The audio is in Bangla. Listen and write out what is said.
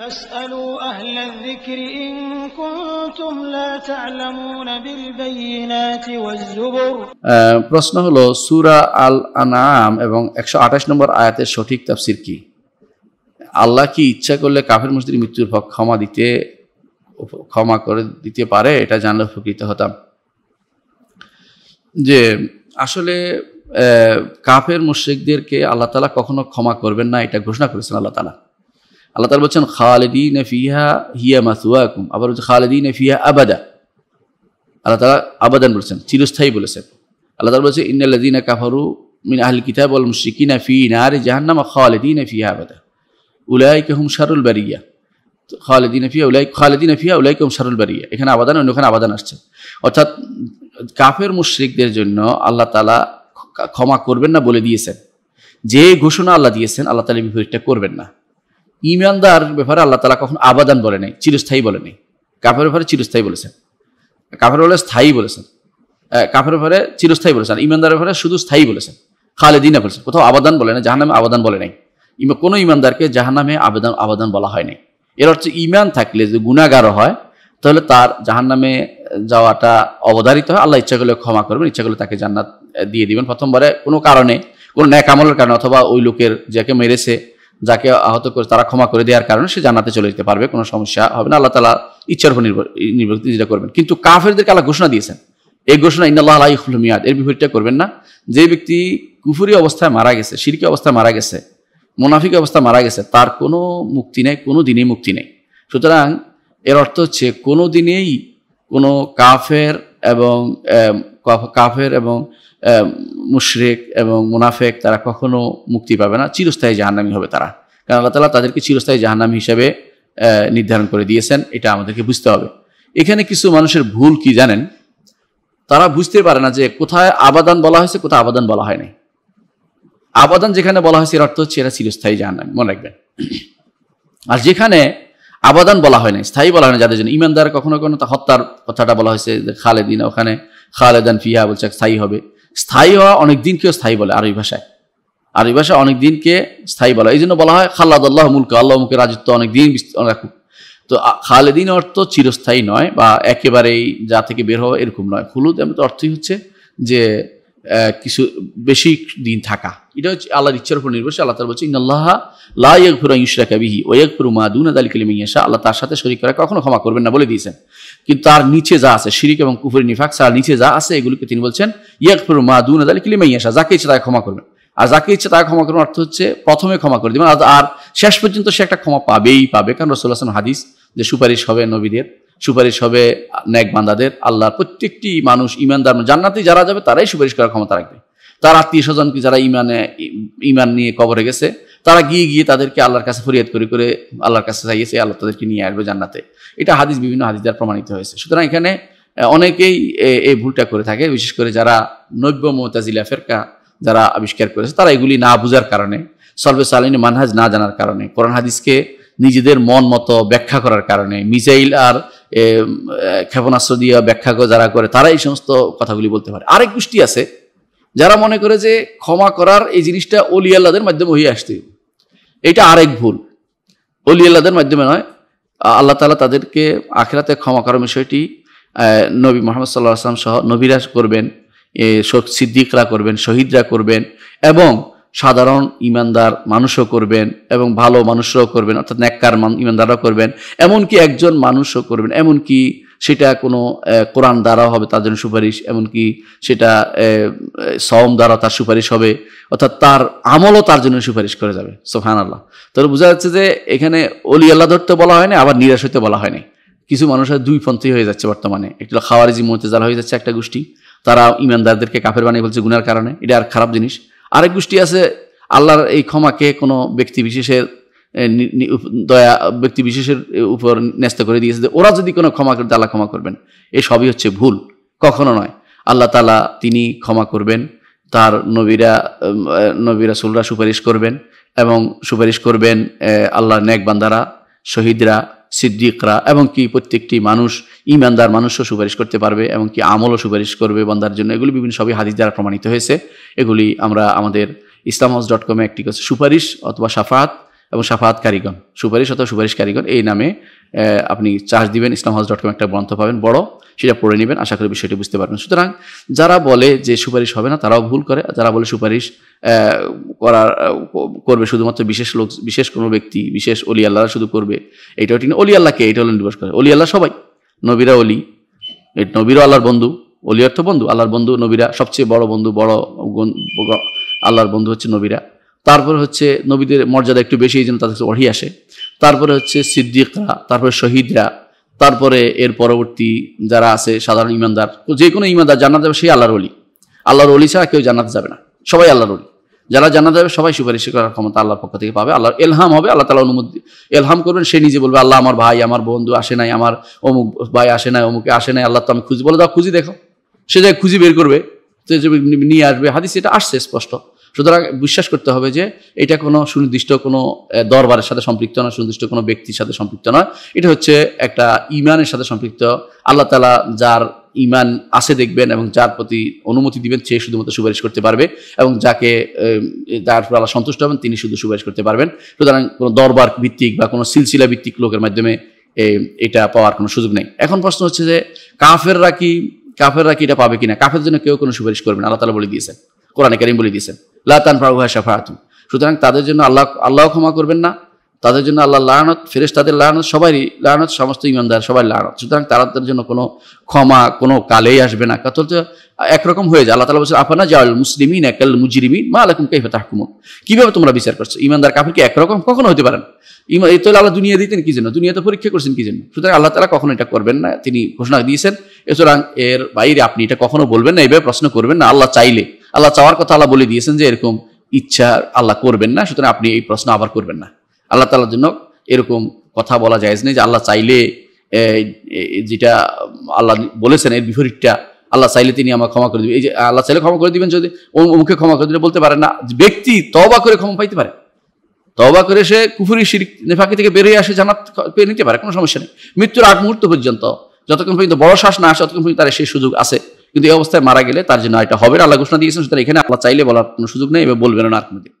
প্রশ্ন হল সুরা আল আনাম এবং আঠাশ নম্বর আয়াতের সঠিক তাফসির কি আল্লাহ কি ইচ্ছা করলে কাফের মসজিদ মৃত্যুর পর ক্ষমা দিতে ক্ষমা করে দিতে পারে এটা জানলে উপকৃত হতাম যে আসলে কাফের মুশ্রিকদেরকে আল্লাহ তালা কখনো ক্ষমা করবেন না এটা ঘোষণা করেছেন আল্লাহ তালা আল্লাহ তালা বলছেন খালেদিন ফিহা হিয়া মাসুয়াকুম আবার বলছে খালেদিন ফিহা আবাদা আল্লাহ তালা আবাদান বলেছেন চিরস্থায়ী বলেছেন আল্লাহ তালা বলছে ইন্নাল্লাদিনা কাফারু মিন আহল কিতাব আল মুশিকিনা ফি না নারে জাহান্নামা খালেদিন ফিহা আবাদা উলাই কেহম সারুল বারিয়া খালেদিন ফিয়া উলাই খালেদিন ফিয়া উলাই কেহম সারুল বারিয়া এখানে আবাদান অন্য আবাদান আসছে অর্থাৎ কাফের মুশ্রিকদের জন্য আল্লাহ তালা ক্ষমা করবেন না বলে দিয়েছেন যে ঘোষণা আল্লাহ দিয়েছেন আল্লাহ তালা বিপরীতটা করবেন না ইমানদার ব্যাপারে আল্লাহ তালা কখন আবাদান বলে নাই চিরস্থায়ী বলে নাই কাফের ব্যাপারে চিরস্থায়ী বলেছেন কাফের বলে স্থায়ী বলেছেন কাফের ব্যাপারে চিরস্থায়ী বলেছেন ইমানদার ব্যাপারে শুধু স্থায়ী বলেছেন খালেদিনা বলেছেন কোথাও আবাদান বলে না জাহানামে আবাদান বলে নাই কোনো ইমানদারকে জাহানামে আবেদন আবাদান বলা হয় নাই এর হচ্ছে ইমান থাকলে যদি গুণাগার হয় তাহলে তার জাহান্নামে যাওয়াটা অবধারিত হয় আল্লাহ ইচ্ছা করলে ক্ষমা করবেন ইচ্ছা করলে তাকে জান্নাত দিয়ে দিবেন প্রথমবারে কোনো কারণে কোনো ন্যাকামলের কারণে অথবা ওই লোকের যাকে মেরেছে যাকে আহত করে তারা ক্ষমা করে দেওয়ার কারণে সে জানাতে চলে যেতে পারবে কোনো সমস্যা হবে না আল্লাহ তালা ইচ্ছার উপর নির্ভর নির্ভর করবেন কিন্তু কাফেরদেরকে আল্লাহ ঘোষণা দিয়েছেন এই ঘোষণা ইন্নাল্লাহ আলাইফুল মিয়াদ এর বিপরীতটা করবেন না যে ব্যক্তি কুফুরি অবস্থায় মারা গেছে সিরকি অবস্থায় মারা গেছে মুনাফিক অবস্থা মারা গেছে তার কোনো মুক্তি নেই কোনো দিনেই মুক্তি নেই সুতরাং এর অর্থ হচ্ছে কোনো দিনেই কোনো কাফের এবং কাফের এবং মুশরেক এবং মুনাফেক তারা কখনো মুক্তি পাবে না চিরস্থায়ী জাহান্নামি হবে তারা কারণ আল্লাহ তালা তাদেরকে চিরস্থায়ী জাহান্নামি হিসাবে নির্ধারণ করে দিয়েছেন এটা আমাদেরকে বুঝতে হবে এখানে কিছু মানুষের ভুল কি জানেন তারা বুঝতে পারে না যে কোথায় আবাদান বলা হয়েছে কোথায় আবাদান বলা হয়নি আবাদান যেখানে বলা হয়েছে এর অর্থ হচ্ছে এরা চিরস্থায়ী জাহান্নামি মনে রাখবেন আর যেখানে আবাদান বলা হয় নাই স্থায়ী বলা হয় না যাদের জন্য ইমানদার কখনো কখনো তা হত্যার কথাটা বলা হয়েছে খালেদিন ওখানে খালেদান ফিহা বলছে স্থায়ী হবে স্থায়ী হওয়া অনেক দিনকেও স্থায়ী বলে আরবি ভাষায় আরবি ভাষায় অনেক দিনকে স্থায়ী বলা এই জন্য বলা হয় খাল্লাদ আল্লাহ মুলক আল্লাহ মুখে রাজত্ব অনেক দিন রাখুক তো খালেদিন অর্থ চিরস্থায়ী নয় বা একেবারেই যা থেকে বের হওয়া এরকম নয় খুলুদ এমন অর্থই হচ্ছে যে কিছু বেশি দিন থাকা এটা হচ্ছে আল্লাহর ইচ্ছার উপর নির্ভরশীল আল্লাহ তার বলছে ইন্নআল্লাহ লাইক ফুরা ইউসরা কাবিহি ওয়েক ফুরু মাদুন আদালি কালিম ইয়াশা আল্লাহ তার সাথে শরীর করা কখনো ক্ষমা করবেন না বলে দিয়েছেন কিন্তু তার নিচে যা আছে শিরিক এবং কুফুরি নিফাক সার নিচে যা আছে এগুলিকে তিনি বলছেন ইয়াক ফুরু মাদুন আদালি কালিম ইয়াশা যাকে ইচ্ছে তাকে ক্ষমা করবেন আর যাকে ইচ্ছে তাকে ক্ষমা করবেন অর্থ হচ্ছে প্রথমে ক্ষমা করে দেবেন আর শেষ পর্যন্ত সে একটা ক্ষমা পাবেই পাবে কারণ রসুল হাসান হাদিস যে সুপারিশ হবে নবীদের সুপারিশ হবে ন্যাক বান্দাদের আল্লাহ প্রত্যেকটি মানুষ ইমানদার জান্নাতে যারা যাবে তারাই সুপারিশ করার ক্ষমতা রাখবে তার আত্মীয় স্বজন কি যারা ইমানে ইমান নিয়ে কবরে গেছে তারা গিয়ে গিয়ে তাদেরকে আল্লাহর কাছে ফরিয়াদ করে করে আল্লাহর কাছে চাইয়েছে আল্লাহ তাদেরকে নিয়ে আসবে জান্নাতে এটা হাদিস বিভিন্ন হাদিস দ্বারা প্রমাণিত হয়েছে সুতরাং এখানে অনেকেই এই ভুলটা করে থাকে বিশেষ করে যারা নব্য মোতাজিলা ফেরকা যারা আবিষ্কার করেছে তারা এগুলি না বুঝার কারণে সর্বে সালিন মানহাজ না জানার কারণে কোরআন হাদিসকে নিজেদের মন মতো ব্যাখ্যা করার কারণে মিজাইল আর ক্ষেপণাস্ত্র দিয়ে ব্যাখ্যা যারা করে তারা এই সমস্ত কথাগুলি বলতে পারে আরেক গোষ্ঠী আছে যারা মনে করে যে ক্ষমা করার এই জিনিসটা অলি আল্লাদের মাধ্যমে হয়ে আসতে এটা আরেক ভুল অলি আল্লাদের মাধ্যমে নয় আল্লাহ তালা তাদেরকে আখেরাতে ক্ষমা করার বিষয়টি নবী মোহাম্মদ সাল্লাহ আসলাম সহ নবীরা করবেন সিদ্দিকরা করবেন শহীদরা করবেন এবং সাধারণ ইমানদার মানুষও করবেন এবং ভালো মানুষরাও করবেন অর্থাৎ ন্যাক্কার ইমানদাররাও করবেন এমনকি একজন মানুষও করবেন এমনকি সেটা কোনো কোরআন দ্বারাও হবে তার জন্য সুপারিশ এমনকি সেটা সম দ্বারা তার সুপারিশ হবে অর্থাৎ তার আমলও তার জন্য সুপারিশ করে যাবে সোহান আল্লাহ তাহলে বোঝা যাচ্ছে যে এখানে অলি আল্লাহ ধরতে বলা হয়নি আবার নিরাশ হইতে বলা হয়নি কিছু মানুষের দুই পন্থী হয়ে যাচ্ছে বর্তমানে একটু খাওয়ারিজি যারা হয়ে যাচ্ছে একটা গোষ্ঠী তারা ইমানদারদেরকে কাফের বানিয়ে বলছে গুনার কারণে এটা আর খারাপ জিনিস আরেক গোষ্ঠী আছে আল্লাহর এই ক্ষমাকে কোনো ব্যক্তি বিশেষের দয়া ব্যক্তি বিশেষের উপর ন্যস্ত করে দিয়েছে যে ওরা যদি কোনো ক্ষমা করে আল্লাহ ক্ষমা করবেন এ সবই হচ্ছে ভুল কখনো নয় আল্লাহ তালা তিনি ক্ষমা করবেন তার নবীরা নবীরা সুলরা সুপারিশ করবেন এবং সুপারিশ করবেন আল্লাহ নেকবান্দারা শহীদরা সিদ্দিকরা এবং কি প্রত্যেকটি মানুষ ইমানদার মানুষও সুপারিশ করতে পারবে এবং কি আমলও সুপারিশ করবে বান্দার জন্য এগুলি বিভিন্ন সবই হাদিস দ্বারা প্রমাণিত হয়েছে এগুলি আমরা আমাদের হাউস ডট কমে একটি সুপারিশ অথবা সাফাত এবং সাফাত কারিগণ সুপারিশ অথবা সুপারিশ কারিগণ এই নামে আপনি চার্জ দিবেন ইসলাম হাউস ডট কম একটা গ্রন্থ পাবেন বড় সেটা পড়ে নেবেন আশা করি বিষয়টি বুঝতে পারবেন সুতরাং যারা বলে যে সুপারিশ হবে না তারাও ভুল করে যারা বলে সুপারিশ করার করবে শুধুমাত্র বিশেষ লোক বিশেষ কোনো ব্যক্তি বিশেষ অলি আল্লাহরা শুধু করবে এইটাও ঠিক না অলি আল্লাহকে এইটা হলো নির্ভর করে অলি আল্লাহ সবাই নবীরা অলি নবীরা আল্লাহর বন্ধু অলি অর্থ বন্ধু আল্লাহর বন্ধু নবীরা সবচেয়ে বড় বন্ধু বড় আল্লাহর বন্ধু হচ্ছে নবীরা তারপরে হচ্ছে নবীদের মর্যাদা একটু বেশি এই জন্য তাদের ওহি আসে তারপরে হচ্ছে সিদ্দিকরা তারপরে শহীদরা তারপরে এর পরবর্তী যারা আছে সাধারণ ইমানদার যে কোনো ইমানদার জান্নাত যাবে সেই আল্লাহর অলি আল্লাহর অলি ছাড়া কেউ জানাতে যাবে না সবাই আল্লাহর অলি যারা জান্নাত যাবে সবাই সুপারিশ করার ক্ষমতা আল্লাহর পক্ষ থেকে পাবে আল্লাহর এলহাম হবে আল্লাহ তালা অনুমতি এলহাম করবেন সে নিজে বলবে আল্লাহ আমার ভাই আমার বন্ধু আসে নাই আমার অমুক ভাই আসে নাই অমুকে আসে নাই আল্লাহ তো আমি খুঁজি বলে দাও খুঁজি দেখো সে যাই খুঁজি বের করবে নিয়ে আসবে হাদিস এটা আসছে স্পষ্ট সুতরাং বিশ্বাস করতে হবে যে এটা কোনো সুনির্দিষ্ট কোনো দরবারের সাথে সম্পৃক্ত নয় সুনির্দিষ্ট কোনো ব্যক্তির সাথে সম্পৃক্ত নয় এটা হচ্ছে একটা ইমানের সাথে সম্পৃক্ত আল্লাহ তালা যার ইমান আসে দেখবেন এবং যার প্রতি অনুমতি দিবেন সে শুধুমাত্র সুপারিশ করতে পারবে এবং যাকে যার আল্লাহ সন্তুষ্ট হবেন তিনি শুধু সুপারিশ করতে পারবেন সুতরাং কোনো দরবার ভিত্তিক বা কোনো সিলসিলা ভিত্তিক লোকের মাধ্যমে এটা পাওয়ার কোনো সুযোগ নেই এখন প্রশ্ন হচ্ছে যে কাফেররা কি কাফেররা কি এটা পাবে কিনা কাফের জন্য কেউ কোনো সুপারিশ করবেন আল্লাহ তালা বলে দিয়েছেন কোরআনে কারিম বলে দিয়েছেন লাতান ফারুহা শাফাহাতুন সুতরাং তাদের জন্য আল্লাহ আল্লাহ ক্ষমা করবেন না তাদের জন্য আল্লাহ লানত ফেরেস তাদের লানত সবারই লানত সমস্ত ইমানদার সবাই লানত সুতরাং তাদের জন্য কোনো ক্ষমা কোনো কালেই আসবে না কত একরকম হয়ে যায় আল্লাহ তালা বলছে আফানা জাউল মুসলিমিন একাল মুজরিমিন মা কে হতে হাকুম কীভাবে তোমরা বিচার করছো ইমানদার কাপড় কি একরকম কখনো হতে পারেন ইমান এই তো আল্লাহ দুনিয়া দিতেন কি জন্য দুনিয়াতে পরীক্ষা করছেন কি জন্য সুতরাং আল্লাহ তালা কখনো এটা করবেন না তিনি ঘোষণা দিয়েছেন সুতরাং এর বাইরে আপনি এটা কখনো বলবেন না এইভাবে প্রশ্ন করবেন না আল্লাহ চাইলে আল্লাহ চাওয়ার কথা আল্লাহ বলে দিয়েছেন যে এরকম ইচ্ছা আল্লাহ করবেন না সুতরাং আপনি এই প্রশ্ন আবার করবেন না আল্লাহ তালার জন্য এরকম কথা বলা যায় যে আল্লাহ চাইলে যেটা আল্লাহ বলেছেন এর বিপরীতটা আল্লাহ চাইলে তিনি আমার ক্ষমা করে দেবেন এই যে আল্লাহ চাইলে ক্ষমা করে দিবেন যদি অমুখে ক্ষমা করে দিলে বলতে পারেন না ব্যক্তি তবা করে ক্ষমা পাইতে পারে তবা করে সে কুফুরি শিরিক নেফাকি থেকে বেরিয়ে আসে জানাত পেয়ে নিতে পারে কোনো সমস্যা নেই মৃত্যুর আট মুহূর্ত পর্যন্ত যতক্ষণ পর্যন্ত বড় শ্বাস না আসে ততক্ষণ পর্যন্ত তার সেই সুযোগ আছে কিন্তু এই অবস্থায় মারা গেলে তার জন্য এটা হবে আল্লাহ ঘোষণা দিয়েছেন সুতরাং এখানে আল্লাহ চাইলে বলার কোনো সুযোগ নেই এবার বলবেন না আর দিন